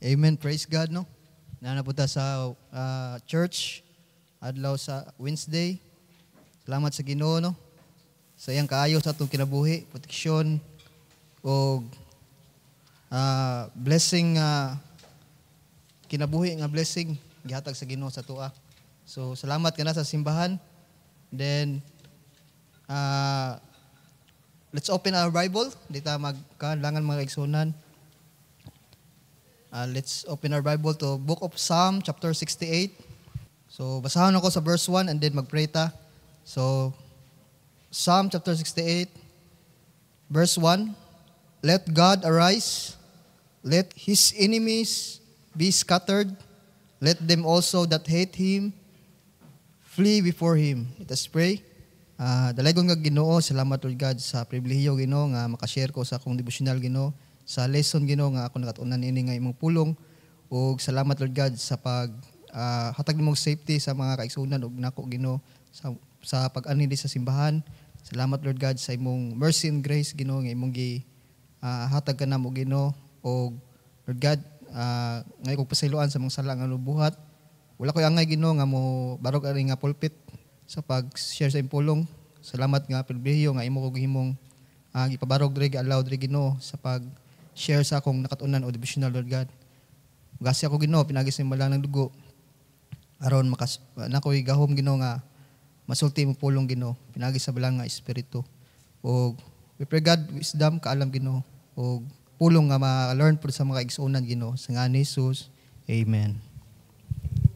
Amen. Praise God, no? Nanapunta sa uh, church, adlaw sa Wednesday. Salamat sa Ginoo, no? Sa iyang kaayo sa atong kinabuhi, protection, o uh, ah, blessing, uh, kinabuhi nga blessing, gihatag sa Ginoo sa tua. So, salamat ka na sa simbahan. Then, uh, let's open our Bible. Dita magkalangan mga eksonan. Uh, let's open our Bible to Book of Psalm, chapter 68. So, basahan ako sa verse 1 and then magpray ta. So, Psalm chapter 68, verse 1, Let God arise, let His enemies be scattered, let them also that hate Him flee before Him. Let us pray. Uh, ah, dalagon nga Ginoo, salamat Lord God sa pribilehiyo Ginoo nga makashare ko sa akong devotional Ginoo sa lesson Ginoo nga ako nakatunan ini nga imong pulong ug salamat Lord God sa pag uh, hatag nimong safety sa mga kaigsoonan ug nako Ginoo sa, sa pag-ani sa simbahan. Salamat Lord God sa imong mercy and grace Ginoo nga imong gi uh, hatag kanamo Ginoo ug Lord God uh, ngay kog pasayloan sa mga sala nga lubuhat. Wala koy angay Ginoo nga mo barog ari nga pulpit sa pag-share sa imong pulong Salamat nga pribilehiyo nga imo kog himong uh, gipabarog diri gi allow diri Ginoo sa pag share sa akong nakatunan o devotional, Lord God. Gasi ako Ginoo, pinagis ni malang ng dugo. Aron makas nakoy gahom Ginoo nga masulti mo pulong Ginoo, pinagis sa balang nga espiritu. O we pray God wisdom kaalam Ginoo o pulong nga ma-learn pud sa mga igsuonan Ginoo sa nga ni Jesus. Amen.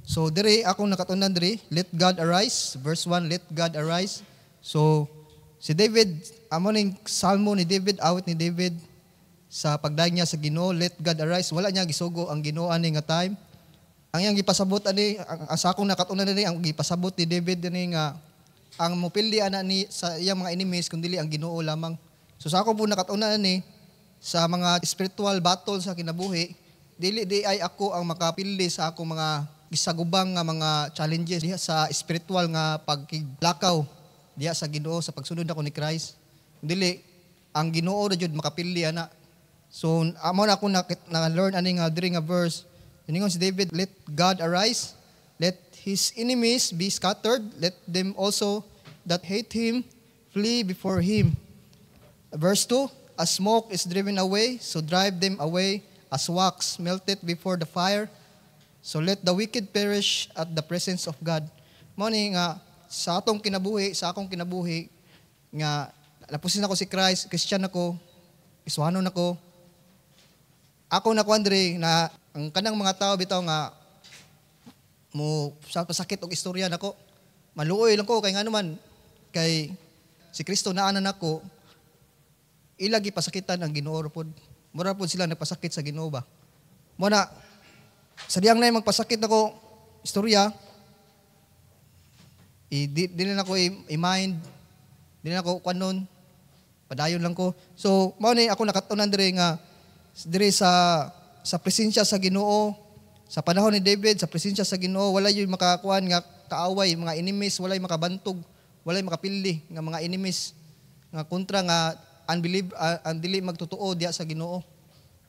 So dire akong nakatunan dire, let God arise, verse 1, let God arise. So si David, amo ning salmo ni David, awit ni David, sa pagdayon niya sa Ginoo, let God arise. Wala niya gisugo ang Ginoo ani nga time. Ang iyang gipasabot ani ang asakong nakatunan ani ang gipasabot ni David ani nga ang mopildi ana ni sa iyang mga enemies kundi ang Ginoo lamang. So sa ako po nakatunan ani sa mga spiritual battle sa kinabuhi, dili di ay ako ang makapildi sa akong mga gisagubang nga mga challenges diha sa spiritual nga pagkiglakaw diha sa Ginoo sa pagsunod ako ni Christ. Dili ang Ginoo ra jud makapildi ana So amo na ako na, na learn ani nga diri nga verse. Iningon si David, let God arise, let his enemies be scattered, let them also that hate him flee before him. Verse 2, a smoke is driven away, so drive them away as wax melted before the fire. So let the wicked perish at the presence of God. Morning nga sa atong kinabuhi, sa akong kinabuhi nga lapusin ako si Christ, Christian na ako, iswanon ako, ako na kuandre na ang kanang mga tao bitaw nga mo sa pasakit og istorya nako. Maluoy lang ko kay ngano man kay si Kristo naanan nako ila gipasakitan ang Ginoo pod. Mura pod sila nagpasakit sa Ginoo ba. Mo na sa diyang na magpasakit nako istorya i di, di na ko i-mind di na ko kanon padayon lang ko so mo ni ako nakatunan dire nga dire sa sa presensya sa Ginoo sa panahon ni David sa presensya sa Ginoo wala yung makakuan nga kaaway mga enemies wala yung makabantog wala yung makapildi nga mga enemies nga kontra nga unbelieve uh, ah, dili magtotoo diya sa Ginoo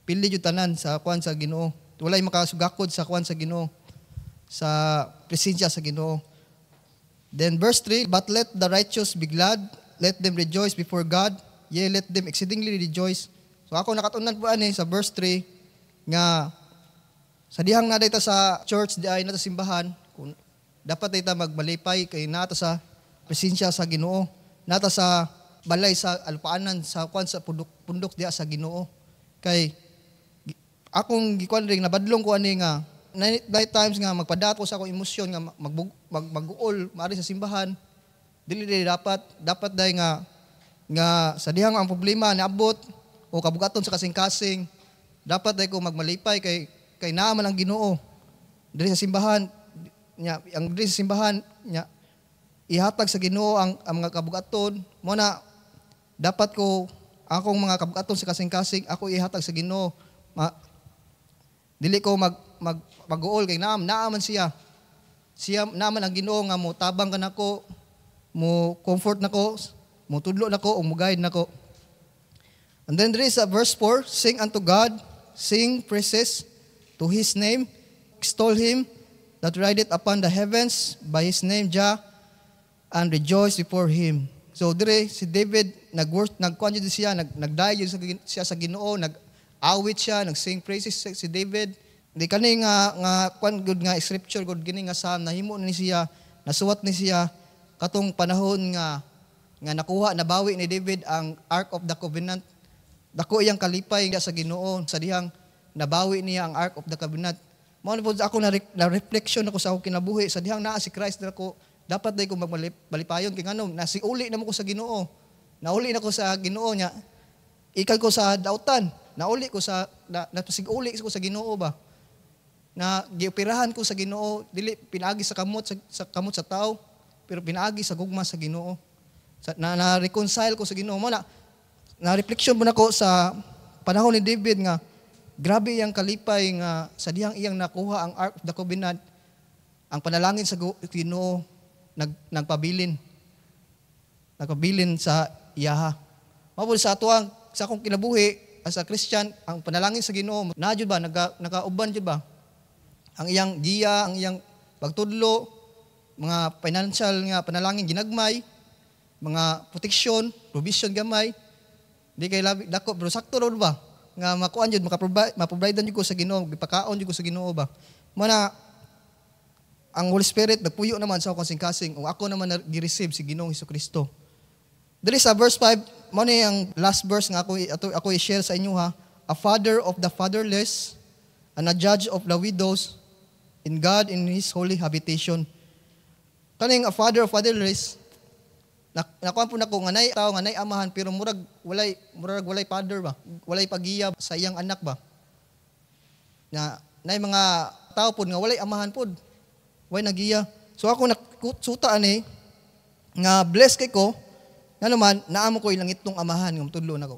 pili jud tanan sa kuan sa Ginoo wala yung makasugakod sa kuan sa Ginoo sa presensya sa Ginoo then verse 3 but let the righteous be glad let them rejoice before God yea let them exceedingly rejoice kung ako nakatunan po ani sa verse 3 nga sa dihang naday sa church di ay nata simbahan kung dapat ta magmalipay kay nata sa presensya sa Ginoo, nata sa balay sa alpaanan sa kwan sa pundok, pundok diya sa Ginoo. Kay akong gikuan ring nabadlong ko ani nga night times nga magpadat ko sa akong emosyon nga magbug, mag, mag-uol maari sa simbahan dili dili dapat dapat dai nga nga sa dihang ang problema naabot o kabugaton sa kasing-kasing, dapat ay ko magmalipay kay kay naa ang Ginoo. Diri sa simbahan nya ang diri sa simbahan nya ihatag sa Ginoo ang, ang mga kabugaton. Mo na dapat ko akong mga kabugaton sa kasing-kasing ako ihatag sa Ginoo. Ma, dili ko mag mag pag-uol kay naam naaman siya. Siya naman ang Ginoo nga mo tabang kanako, mo comfort nako, mo tudlo nako o mo guide nako. And then there is a verse 4, Sing unto God, sing praises to His name, extol Him that rideth upon the heavens by His name, Jah, and rejoice before Him. So dire si David nag-worship nagkuan jud siya nag nagdayo siya sa Ginoo nag-awit siya nag-sing praises si David di kani nga nga kuan gud nga scripture good gini nga psalm nahimo ni siya nasuwat ni siya katong panahon nga nga nakuha nabawi ni David ang Ark of the Covenant Dako iyang kalipay nga sa Ginoo sa dihang nabawi niya ang Ark of the Covenant. Mao po ako na, na reflection ako sa akong kinabuhi sa dihang naa si Christ na dapat dai ko magbalipayon kay nganong uli na mo ko sa Ginoo. Nauli na ko sa Ginoo niya. Ikal ko sa dautan. Nauli ko sa na, uli ko sa Ginoo ba na gioperahan ko sa Ginoo dili pinaagi sa kamot sa, sa kamot sa tao pero pinaagi sa gugma sa Ginoo sa, na, na reconcile ko sa Ginoo mo na na-refleksyon mo na ko sa panahon ni David nga, grabe yang kalipay nga sa diyang iyang nakuha ang Ark of the Covenant, ang panalangin sa Ginoo nag, nagpabilin. Nagpabilin sa iyaha. Mabul sa ang sa akong kinabuhi as a Christian, ang panalangin sa Ginoo, na ba naga, nakauban jud ba? Ang iyang giya, ang iyang pagtudlo, mga financial nga panalangin ginagmay, mga protection, provision gamay, Di kay labi, dako, bro, sakto ron ba? Nga makuan yun, maprovide yun ko sa ginoo, gipakaon yun ko sa ginoo ba? Mana, ang Holy Spirit, nagpuyo naman sa akong kasing-kasing, o ako naman nag-receive si ginoong Hesus Kristo. Dili sa verse 5, mo ni ang last verse nga ako, ato, ako i-share sa inyo ha, a father of the fatherless, and a judge of the widows, in God in His holy habitation. Kaning a father of fatherless, Nakuan po na ko, nganay tao, nganay amahan, pero murag walay, murag walay father ba? Walay pagiya sa iyang anak ba? Na, nay mga tao pud nga walay amahan pud way nagiya. So ako nakutsuta ani, nga bless kay ko, nga naman, naamo ko ilang itong amahan, nga tudlo na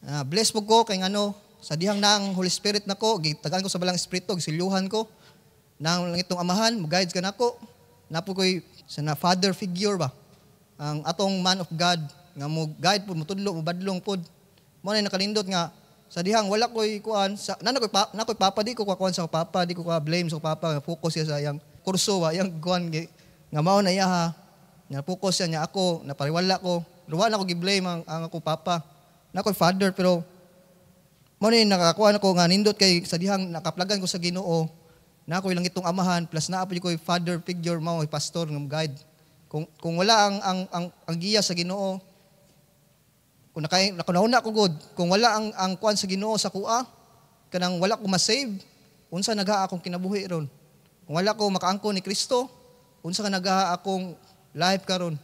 Uh, bless po ko kay ngano sa dihang ng Holy Spirit nako, gitagan ko sa balang espiritu, gisiluhan ko nang langitong amahan, mo guide ka nako. Napo ko'y sa na father figure ba? ang atong man of God nga mo guide pud mutudlo mo badlong pud mo na nakalindot nga sa dihang wala koy kuan sa na nakoy pa, na koy papa di ko kuan sa papa di ko ka blame sa papa focus siya sa yang kurso wa yang kuan nga mao na yaha nga focus siya niya ako napariwala ko luwa na ko gi-blame ang, ang ako papa na koy father pero mo na nakakuha ko nga nindot kay sa dihang nakaplagan ko sa Ginoo na koy lang itong amahan plus na apoy ko'y father figure mao pastor ng guide kung, kung wala ang, ang, ang, ang giya sa ginoo, kung nakay, nakunauna ko good, kung wala ang, ang kuan sa ginoo sa kuha, kanang wala ko ma-save unsa nagha akong kinabuhi ron. Kung wala ko makaangko ni Kristo, unsa ka nagha akong life karon.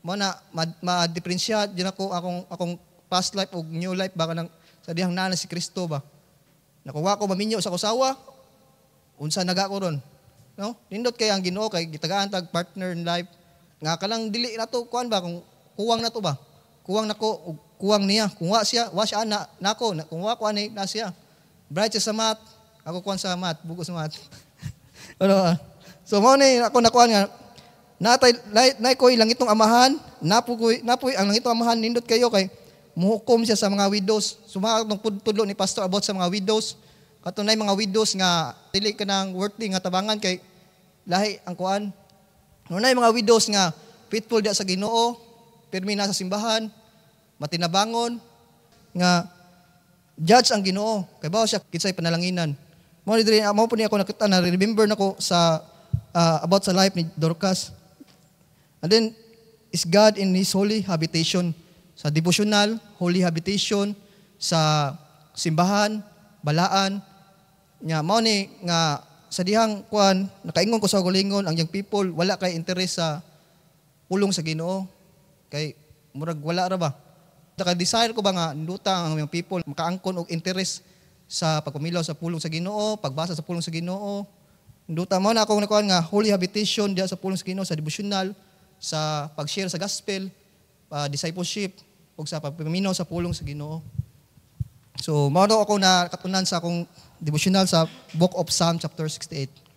Mo na ma-differentiate ma, ma din ako akong akong past life o new life baka nang sa dihang nana si Kristo ba. Nakuha ko maminyo sa kusawa, unsa naga ko ron. No? Nindot kay ang Ginoo kay gitagaan tag partner in life nga kalang dili na to, kuan ba, kung kuwang na to ba? Kuwang nako, kuwang niya. Kung wa siya, wa siya na, nako, na kung wa kuan ni, na siya. Bright sa mat, ako kuan sa mat, bugo sa mat. ano, ah? so mo ni ako nakuan nga, natay nay ko ilang itong amahan, napukoy napoy ang itong amahan nindot kayo kay muhukom siya sa mga widows. Sumakot ng pudlo ni pastor about sa mga widows. Katunay mga widows nga dili ka nang worthy nga tabangan kay lahi ang kuan Nunay mga widows nga faithful dia sa Ginoo, pirmi na sa simbahan, matinabangon nga judge ang Ginoo. Kay ba siya kinsay panalanginan. Mo ni diri mo po ni ako nakita na remember nako sa uh, about sa life ni Dorcas. And then is God in his holy habitation sa devotional, holy habitation sa simbahan, balaan nya mao ni nga sa dihang kuan nakaingon ko sa gulingon ang young people wala kay interes sa pulong sa Ginoo kay murag wala ra ba naka desire ko ba nga nduta ang young people makaangkon og interes sa pagpamilaw sa pulong sa Ginoo pagbasa sa pulong sa Ginoo nduta mo na akong nakuan nga holy habitation diya sa pulong sa Ginoo sa devotional sa pag-share sa gospel uh, discipleship ug sa pagpaminaw sa pulong sa Ginoo so mao ako na katunan sa akong devotional sa Book of Psalm chapter 68.